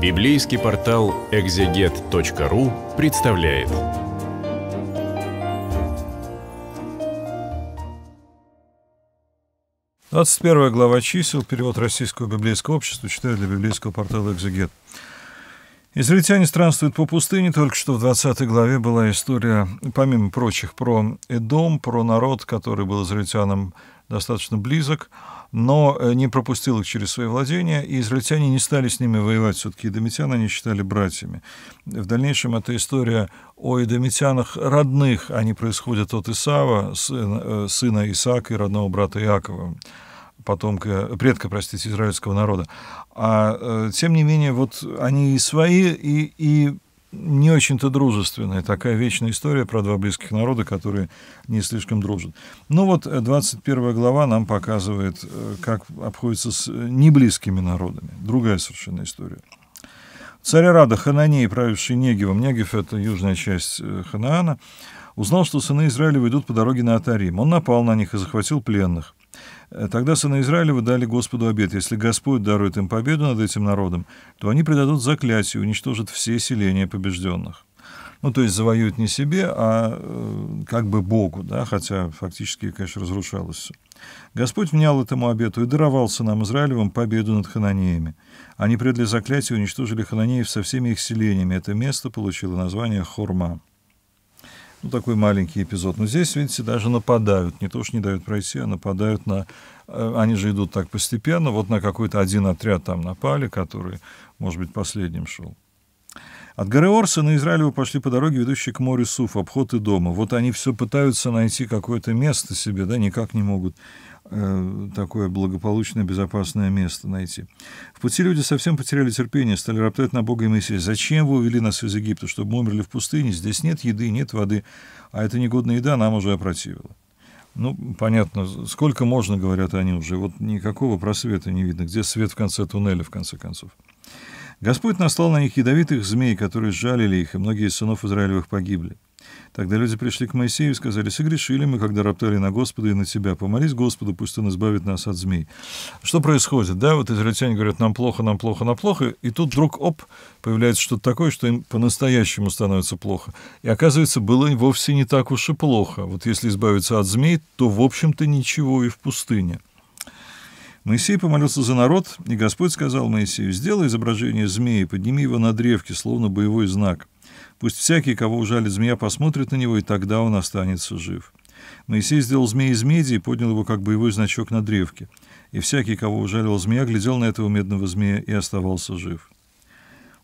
Библейский портал экзегет.ру представляет. Двадцать первая глава чисел, перевод российского библейского общества, читает для библейского портала «Экзегет». Израильтяне странствуют по пустыне, только что в 20 главе была история, помимо прочих, про Эдом, про народ, который был израильтянам достаточно близок – но э, не пропустил их через свои владения, и израильтяне не стали с ними воевать. Все-таки эдомитян они считали братьями. В дальнейшем эта история о эдомитянах родных, они а происходят от Исава, э, сына, Исаака и родного брата Иакова потомка, предка, простите, израильского народа. А, э, тем не менее, вот они и свои, и, и не очень-то дружественная такая вечная история про два близких народа, которые не слишком дружат. Ну вот 21 э, глава нам показывает, э, как обходится с э, неблизкими народами. Другая совершенно история. Царя Рада Хананей, правивший Негевом, Негев – это южная часть Ханаана, узнал, что сыны Израиля ведут по дороге на Атарим. Он напал на них и захватил пленных. Э, тогда сыны Израилева дали Господу обет. Если Господь дарует им победу над этим народом, то они предадут заклятие, уничтожат все селения побежденных. Ну, то есть завоюют не себе, а э, как бы Богу, да, хотя фактически, конечно, разрушалось все. Господь внял этому обету и даровал нам Израилевым победу над хананеями. Они предали заклятие и уничтожили хананеев со всеми их селениями. Это место получило название Хорма. Ну, такой маленький эпизод. Но здесь, видите, даже нападают. Не то, что не дают пройти, а нападают на... Э, они же идут так постепенно. Вот на какой-то один отряд там напали, который, может быть, последним шел. От горы Орса на Израилеву пошли по дороге, ведущей к морю Суф, обход и дома. Вот они все пытаются найти какое-то место себе, да, никак не могут Э, такое благополучное, безопасное место найти. В пути люди совсем потеряли терпение, стали роптать на Бога и Моисея. «Зачем вы увели нас из Египта, чтобы мы умерли в пустыне? Здесь нет еды, нет воды, а эта негодная еда нам уже опротивила». Ну, понятно, сколько можно, говорят они уже, вот никакого просвета не видно, где свет в конце туннеля, в конце концов. Господь наслал на них ядовитых змей, которые жалили их, и многие из сынов Израилевых погибли. Тогда люди пришли к Моисею и сказали, «Согрешили мы, когда роптали на Господа и на тебя. Помолись Господу, пусть он избавит нас от змей». Что происходит? Да, вот израильтяне говорят, «Нам плохо, нам плохо, нам плохо», и тут вдруг, оп, появляется что-то такое, что им по-настоящему становится плохо. И оказывается, было вовсе не так уж и плохо. Вот если избавиться от змей, то, в общем-то, ничего и в пустыне. Моисей помолился за народ, и Господь сказал Моисею, «Сделай изображение змеи, подними его на древке, словно боевой знак». Пусть всякий, кого ужалит змея, посмотрит на него, и тогда он останется жив. Моисей сделал змея из меди и поднял его как боевой значок на древке. И всякий, кого ужалил змея, глядел на этого медного змея и оставался жив.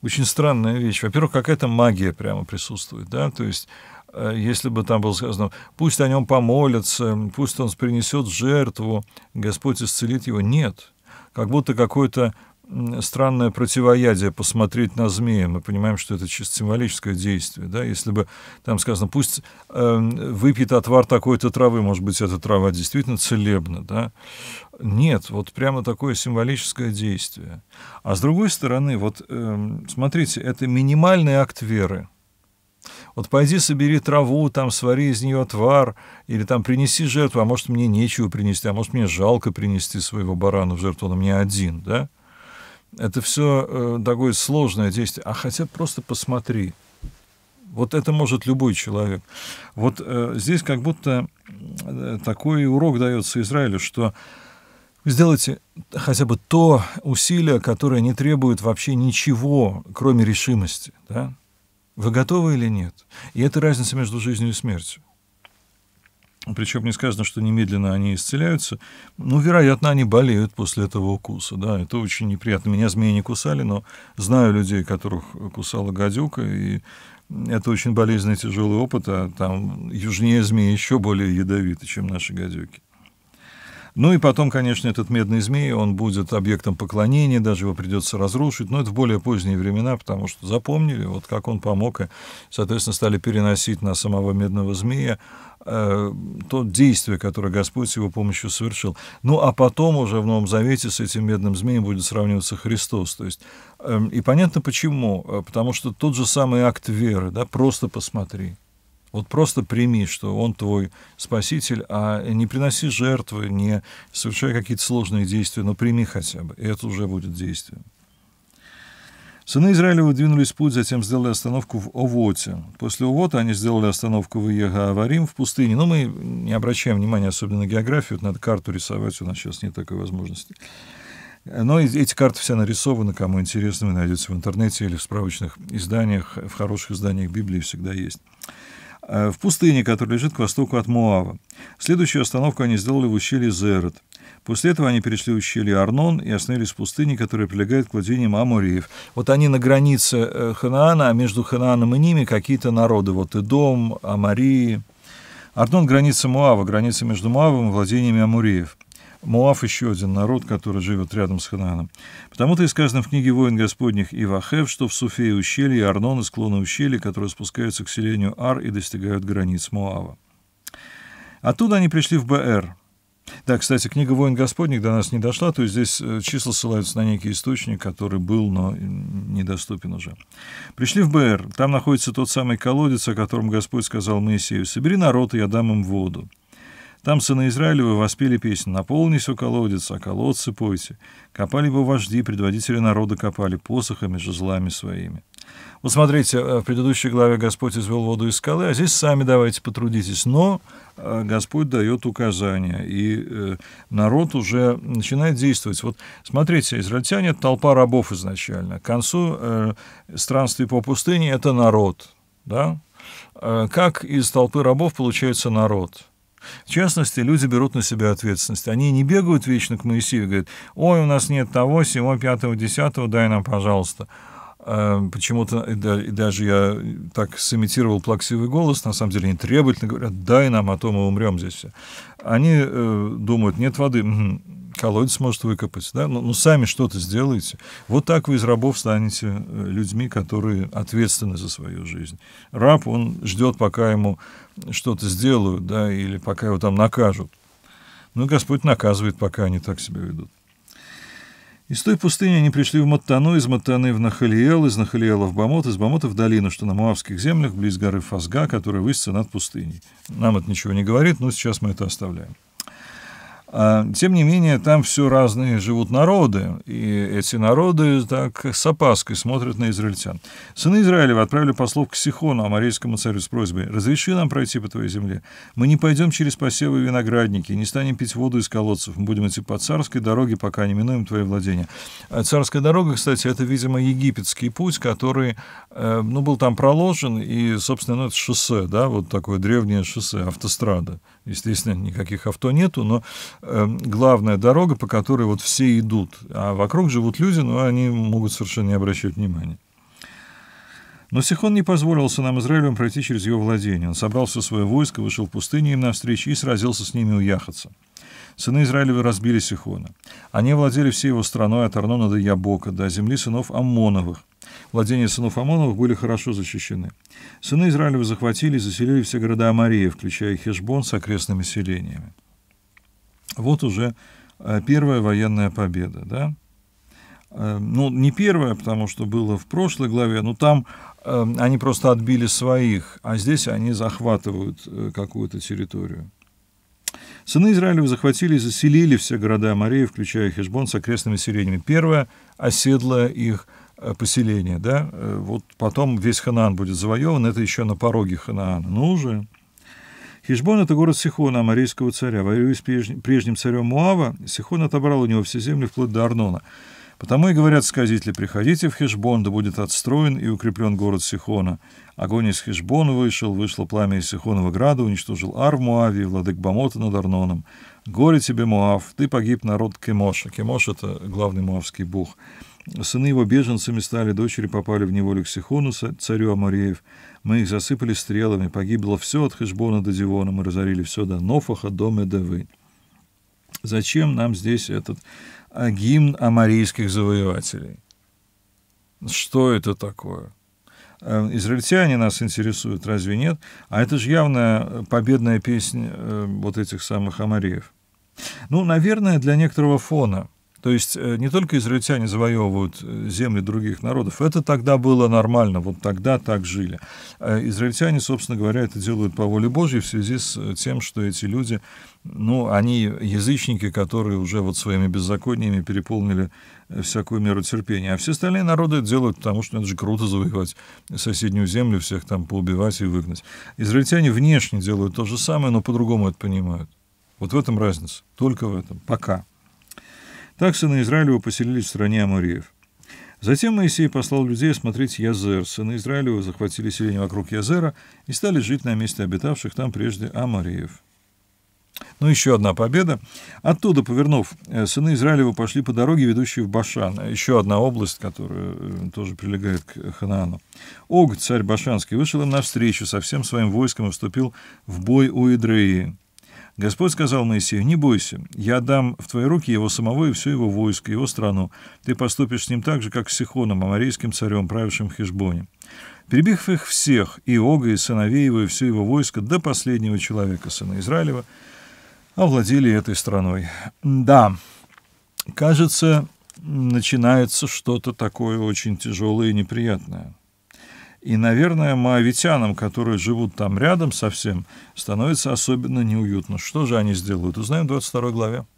Очень странная вещь. Во-первых, какая-то магия прямо присутствует, да, то есть э, если бы там было сказано, пусть о нем помолятся, пусть он принесет жертву, Господь исцелит его. Нет, как будто какой-то странное противоядие посмотреть на змея. Мы понимаем, что это чисто символическое действие. Да? Если бы там сказано, пусть э, выпьет отвар такой-то травы, может быть, эта трава действительно целебна. Да? Нет, вот прямо такое символическое действие. А с другой стороны, вот э, смотрите, это минимальный акт веры. Вот пойди собери траву, там свари из нее отвар, или там принеси жертву, а может мне нечего принести, а может мне жалко принести своего барана в жертву, он у меня один, да? Это все э, такое сложное действие. А хотя просто посмотри. Вот это может любой человек. Вот э, здесь как будто э, такой урок дается Израилю, что сделайте хотя бы то усилие, которое не требует вообще ничего, кроме решимости. Да? Вы готовы или нет? И это разница между жизнью и смертью причем не сказано, что немедленно они исцеляются, ну, вероятно, они болеют после этого укуса, да, это очень неприятно. Меня змеи не кусали, но знаю людей, которых кусала гадюка, и это очень болезненный тяжелый опыт, а там южнее змеи еще более ядовиты, чем наши гадюки. Ну и потом, конечно, этот медный змей, он будет объектом поклонения, даже его придется разрушить, но это в более поздние времена, потому что запомнили, вот как он помог, и, соответственно, стали переносить на самого медного змея Э, то действие, которое Господь с его помощью совершил. Ну, а потом уже в Новом Завете с этим медным змеем будет сравниваться Христос. То есть, эм, и понятно почему, э, потому что тот же самый акт веры, да, просто посмотри. Вот просто прими, что он твой спаситель, а не приноси жертвы, не совершай какие-то сложные действия, но прими хотя бы, и это уже будет действием. Сыны Израилева двинулись в путь, затем сделали остановку в Овоте. После Овота они сделали остановку в иега в пустыне. Но мы не обращаем внимания особенно на географию. Надо карту рисовать, у нас сейчас нет такой возможности. Но эти карты все нарисованы, кому интересно, вы найдете в интернете или в справочных изданиях, в хороших изданиях Библии всегда есть. Э, в пустыне, которая лежит к востоку от Моава. Следующую остановку они сделали в ущелье Зерет. После этого они перешли в ущелье Арнон и остановились в пустыне, которая прилегает к владениям Амуриев. Вот они на границе э, Ханаана, а между Ханааном и ними какие-то народы. Вот Идом, Амарии. Арнон – граница Муава, граница между Муавом и владениями Амуриев. Муав еще один народ, который живет рядом с Ханааном. Потому-то и сказано в книге «Воин Господних» и Вахев, что в Суфе и ущелье, и Арнон, и склоны ущелья, которые спускаются к селению Ар и достигают границ Моава. Оттуда они пришли в БР. Да, кстати, книга «Воин Господних» до нас не дошла, то есть здесь э, числа ссылаются на некий источник, который был, но э, недоступен уже. Пришли в БР. Там находится тот самый колодец, о котором Господь сказал Моисею, «Собери народ, и я дам им воду». Там сыны Израилевы воспели песню «Наполнись, у колодец, а колодцы пойте». Копали его вожди, предводители народа копали посохами, жезлами своими. Вот смотрите, э, в предыдущей главе Господь извел воду из скалы, а здесь сами давайте потрудитесь. Но э, Господь дает указания, и э, народ уже начинает действовать. Вот смотрите, израильтяне — это толпа рабов изначально. К концу странствий по пустыне — это народ, да? Как из толпы рабов получается народ — в частности, люди берут на себя ответственность. Они не бегают вечно к Моисею и говорят, ой, у нас нет того, сего, пятого, десятого, дай нам, пожалуйста. Э, почему-то даже я так сымитировал плаксивый голос, на самом деле не требовательно говорят, дай нам, а то мы умрем здесь. Они э, думают, нет воды, колодец может выкопать, да, Но ну, ну сами что-то сделаете. Вот так вы из рабов станете э, людьми, которые ответственны за свою жизнь. Раб, он ждет, пока ему что-то сделают, да, или пока его там накажут. Ну Господь наказывает, пока они так себя ведут. Из той пустыни они пришли в Маттану, из Маттаны в Нахалиел, из Нахалиела в Бамот, из Бамота в долину, что на Муавских землях, близ горы Фазга, которая высится над пустыней. Нам это ничего не говорит, но сейчас мы это оставляем. А, тем не менее, там все разные живут народы, и эти народы так с опаской смотрят на израильтян. Сыны Израилева отправили послов к Сихону, амарейскому царю, с просьбой «Разреши нам пройти по твоей земле. Мы не пойдем через посевы и виноградники, не станем пить воду из колодцев, мы будем идти по царской дороге, пока не минуем твои владения». А царская дорога, кстати, это, видимо, египетский путь, который, э, ну, был там проложен, и, собственно, ну, это шоссе, да, вот такое древнее шоссе, автострада. Естественно, никаких авто нету, но э, Эм, главная дорога, по которой вот все идут. А вокруг живут люди, но они могут совершенно не обращать внимания. Но Сихон не позволил сынам Израилю пройти через его владение. Он собрал все свое войско, вышел в пустыню им навстречу и сразился с ними у Яхотца. Сыны Израилевы разбили Сихона. Они владели всей его страной от Арнона до Ябока, до земли сынов Амоновых. Владения сынов Амоновых были хорошо защищены. Сыны Израилева захватили и заселили все города Амарии, включая Хешбон с окрестными селениями. Вот уже э, первая военная победа, да? Э, ну, не первая, потому что было в прошлой главе, но там э, они просто отбили своих, а здесь они захватывают какую-то территорию. Сыны Израилева захватили и заселили все города Марии, включая Хешбон, с окрестными селениями. Первое – оседло их поселение. Да? Вот потом весь Ханаан будет завоеван, это еще на пороге Ханаана. Ну уже. Хижбон — это город Сихона, амарийского царя. Воюя с прежним царем Муава, Сихон отобрал у него все земли вплоть до Арнона. Потому и говорят сказители, приходите в Хешбон, да будет отстроен и укреплен город Сихона. Огонь из Хешбона вышел, вышло пламя из Сихонова града, уничтожил Ар в Муаве и владык Бамота над Арноном. Горе тебе, Муав, ты погиб народ Кемоша. Кемош — это главный муавский бух. Сыны его беженцами стали, дочери попали в неволю к Сихону, царю Амореев. Мы их засыпали стрелами, погибло все от Хешбона до Дивона, мы разорили все до Нофаха, до Медевы. Зачем нам здесь этот а, гимн амарийских завоевателей? Что это такое? Э, израильтяне нас интересуют, разве нет? А это же явная э, победная песня э, вот этих самых Амореев. Ну, наверное, для некоторого фона – то есть э, не только израильтяне завоевывают э, земли других народов, это тогда было нормально, вот тогда так жили. А израильтяне, собственно говоря, это делают по воле Божьей в связи с э, тем, что эти люди, ну, они язычники, которые уже вот своими беззакониями переполнили всякую меру терпения. А все остальные народы это делают, потому что это же круто завоевать соседнюю землю, всех там поубивать и выгнать. Израильтяне внешне делают то же самое, но по-другому это понимают. Вот в этом разница, только в этом, пока. Так сыны Израилева поселились в стране Амуриев. Затем Моисей послал людей смотреть Язер. Сыны Израилева захватили селение вокруг Язера и стали жить на месте обитавших там прежде Амариев. Ну, еще одна победа. Оттуда, повернув, э, сыны Израилева пошли по дороге, ведущей в Башан. Еще одна область, которая э, тоже прилегает к Ханаану. Ог, царь Башанский, вышел им навстречу со всем своим войском и вступил в бой у Идреи. Господь сказал Моисею, «Не бойся, я дам в твои руки его самого и все его войско, его страну. Ты поступишь с ним так же, как с Сихоном, амарейским царем, правившим в Хешбоне». Перебив их всех, и Ога, и сыновей его, и все его войско, до последнего человека, сына Израилева, овладели этой страной. Да, кажется, начинается что-то такое очень тяжелое и неприятное. И, наверное, моавитянам, которые живут там рядом совсем, становится особенно неуютно. Что же они сделают? Узнаем в 22 главе.